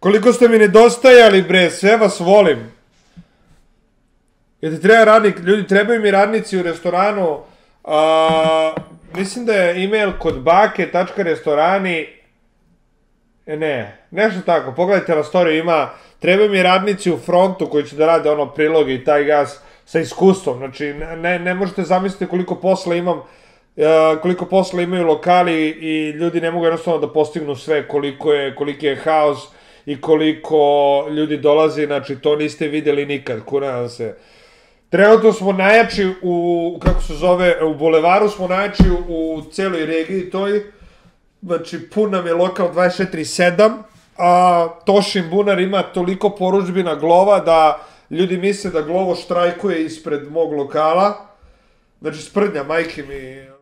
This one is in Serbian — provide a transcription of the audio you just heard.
Koliko ste mi nedostajali, bre, sve vas volim. Jel ti treba radnik, ljudi, trebaju mi radnici u restoranu. A, mislim da je email kod bake.restorani E ne, nešto tako, pogledajte na storiju, ima, trebaju mi radnici u frontu koji će da rade ono priloge i taj gas sa iskustvom, znači ne, ne možete zamisliti koliko posla imam, Uh, koliko posla imaju lokali i ljudi ne mogu jednostavno da postignu sve, koliko je, koliki je haos, i koliko ljudi dolazi, znači to niste videli nikad, kuna se. Trenutno smo najjači u, kako se zove, u Bulevaru smo najjači u celoj regiji toj, znači pun nam je lokal 24-7, a Tošin Bunar ima toliko poručbina Glova da ljudi misle da Glovo štrajkuje ispred mog lokala, znači sprdnja, majke mi,